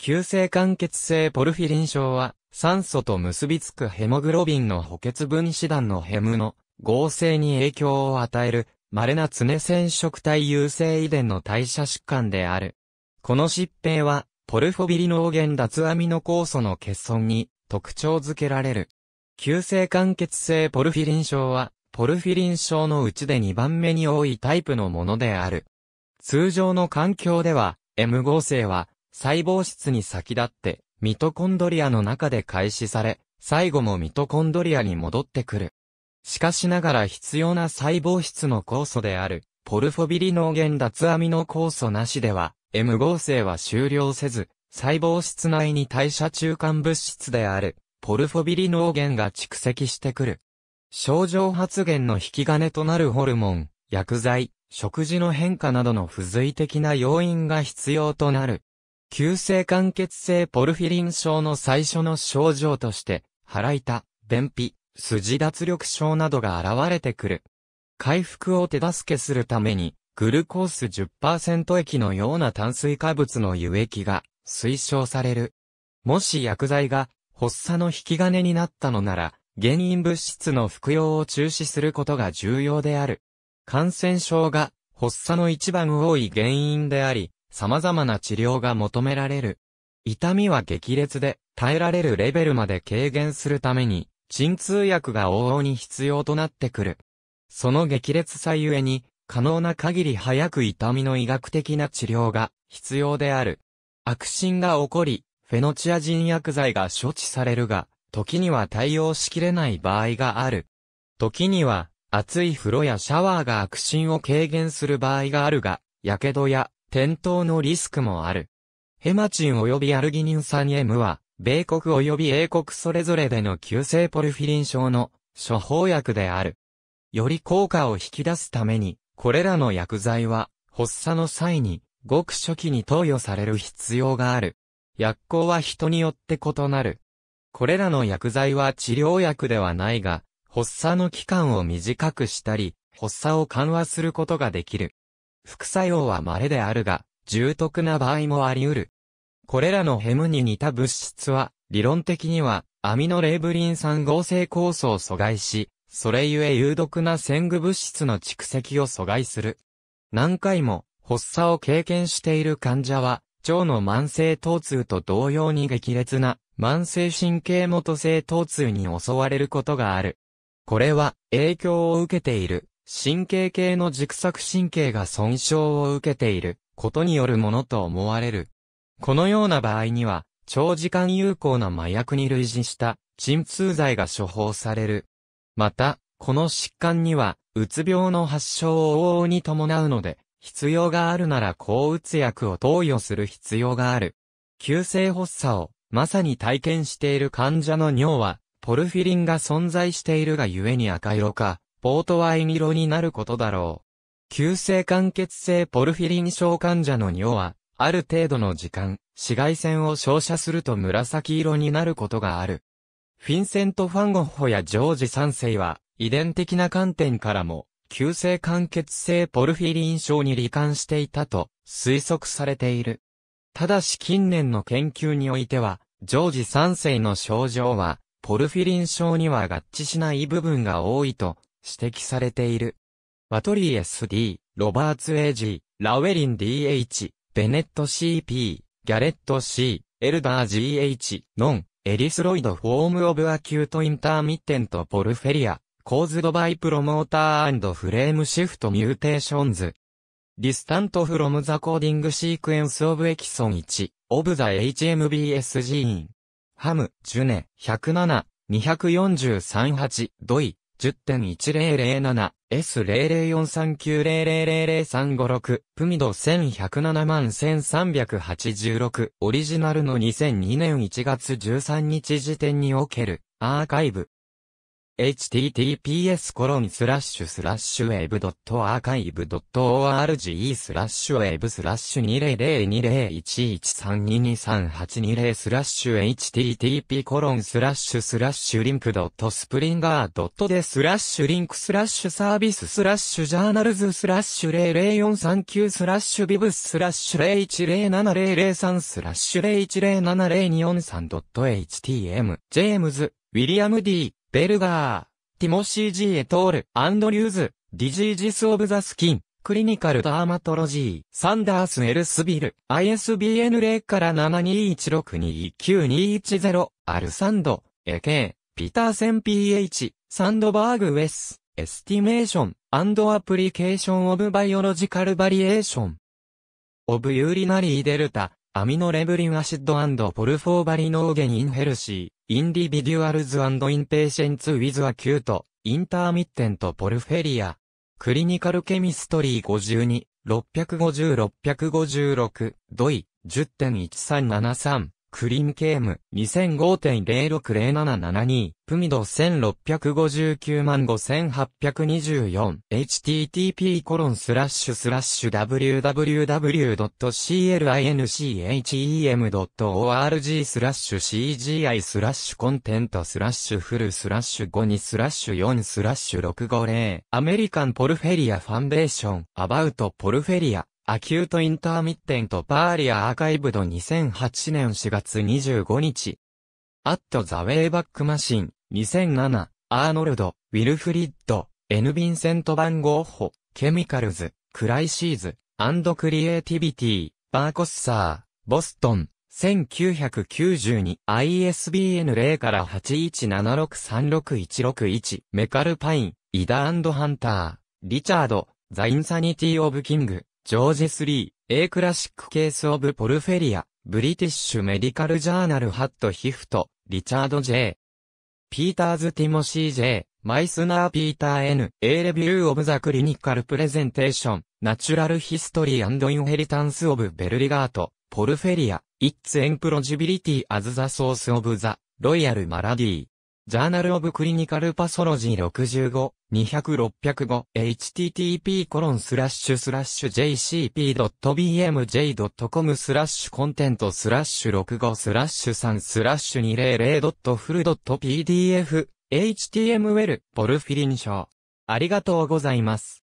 急性間欠性ポルフィリン症は、酸素と結びつくヘモグロビンの補欠分子団のヘムの合成に影響を与える、稀な常染色体優性遺伝の代謝疾患である。この疾病は、ポルフォビリノーゲン脱アミノ酵素の欠損に特徴づけられる。急性間欠性ポルフィリン症は、ポルフィリン症のうちで2番目に多いタイプのものである。通常の環境では、M 合成は、細胞質に先立って、ミトコンドリアの中で開始され、最後もミトコンドリアに戻ってくる。しかしながら必要な細胞質の酵素である、ポルフォビリノーゲン脱アミノ酵素なしでは、M 合成は終了せず、細胞質内に代謝中間物質である、ポルフォビリノーゲンが蓄積してくる。症状発現の引き金となるホルモン、薬剤、食事の変化などの付随的な要因が必要となる。急性間欠性ポルフィリン症の最初の症状として、腹痛、便秘、筋脱力症などが現れてくる。回復を手助けするために、グルコース10%液のような炭水化物の輸液が推奨される。もし薬剤が発作の引き金になったのなら、原因物質の服用を中止することが重要である。感染症が発作の一番多い原因であり、様々な治療が求められる。痛みは激烈で、耐えられるレベルまで軽減するために、鎮痛薬が往々に必要となってくる。その激烈さゆえに、可能な限り早く痛みの医学的な治療が必要である。悪心が起こり、フェノチア人薬剤が処置されるが、時には対応しきれない場合がある。時には、熱い風呂やシャワーが悪心を軽減する場合があるが、火傷や転倒のリスクもある。ヘマチン及びアルギニン酸 M は、米国及び英国それぞれでの急性ポルフィリン症の処方薬である。より効果を引き出すために、これらの薬剤は、発作の際に、ごく初期に投与される必要がある。薬効は人によって異なる。これらの薬剤は治療薬ではないが、発作の期間を短くしたり、発作を緩和することができる。副作用は稀であるが、重篤な場合もあり得る。これらのヘムに似た物質は、理論的には、アミノレーブリン酸合成酵素を阻害し、それゆえ有毒な線具物質の蓄積を阻害する。何回も発作を経験している患者は、腸の慢性疼痛と同様に激烈な慢性神経元性疼痛に襲われることがある。これは影響を受けている神経系の軸索神経が損傷を受けていることによるものと思われる。このような場合には、長時間有効な麻薬に類似した鎮痛剤が処方される。また、この疾患には、うつ病の発症を往々に伴うので、必要があるなら抗うつ薬を投与する必要がある。急性発作を、まさに体験している患者の尿は、ポルフィリンが存在しているがゆえに赤色か、ポートワイン色になることだろう。急性間欠性ポルフィリン症患者の尿は、ある程度の時間、紫外線を照射すると紫色になることがある。フィンセント・ファンゴッホやジョージ3世は、遺伝的な観点からも、急性間欠性ポルフィリン症に罹患していたと推測されている。ただし近年の研究においては、ジョージ3世の症状は、ポルフィリン症には合致しない部分が多いと指摘されている。バトリー s D、ロバーツ AG、ラウェリン DH、ベネット CP、ギャレット C、エルダー GH、ノン、エリスロイドフォームオブアキュートインターミッテントポルフェリア、コーズドバイプロモーターフレームシフトミューテーションズ。ディスタントフロムザコーディングシークエンスオブエキソン1、オブザ HMBS ジーン。ハム、ジュネ、107、2438、ドイ、10.1007S00439000356 プミド1107万1386オリジナルの2002年1月13日時点におけるアーカイブ https コロンスラッシュスラッシュウェブドットアーカイブドット org スラッシュウェブスラッシュ200201132238220スラッシュ http コロンスラッシュスラッシュリンクドットスプリンガードットでスラッシュリンクスラッシュサービススラッシュジャーナルズスラッシュ00439スラッシュビブススラッシュ0107003スラッシュ0107024 3 h t m ジェームズ、ウィリアム D。ベルガー、ティモシー・ジー・エトール、アンドリューズ、ディジージス・オブ・ザ・スキン、クリニカル・ダーマトロジー、サンダース・エルスビル、ISBN 0から7 2 1 6 2 9 2 1 0アルサンド、エケー、ピターセン PH、サンドバーグ・ウェス、エスティメーション、アンドアプリケーション・オブ・バイオロジカル・バリエーション。オブ・ユーリナリー・デルタ、アミノレブリン・アシッド・ポルフォーバリノーゲン・イン・ヘルシー。インディビデュアルズインペーシェンツウィズアキュート、インターミッテントポルフェリア。クリニカルケミストリー52、650-656、ドイ、10.1373。クリンケーム、2005.060772、プミド1659万5824、http コロンスラッシュスラッシュ www.clincchem.org スラッシュ cgi スラッシュコンテントスラッシュフルスラッシュ52スラッシュ4スラッシュ650、アメリカンポルフェリアファンデーション、アバウトポルフェリア、アキュートインターミッテントパーリアアーカイブド2008年4月25日。アットザウェイバックマシン2007アーノルド、ウィルフリッド、エヌ・ヴィンセント・バン・ゴッホ、ケミカルズ、クライシーズ、アンド・クリエイティビティ、バーコッサー、ボストン、1992 ISBN 0から8 1 7 6 3 6 1 6 1メカルパイン、イダハンター、リチャード、ザ・インサニティ・オブ・キング、ジョージ3、A Classic Case of Porphyria、Medical Journal Hat Hift, Richard J。Peters Timothy J、Meissner Peter N、A Review of the Clinical Presentation、Natural History and Inheritance of Belrigart、Porphyria、Its i m p l o u s i b i l i t y as the Source of the Royal Malady。ジャーナルオブクリニカルパソロジー65、200-605、http コロンスラッシュスラッシュ jcp.bmj.com スラッシュコンテントスラッシュ65スラッシュ3スラッシュ 200.full.pdf、html、ポルフィリン賞。ありがとうございます。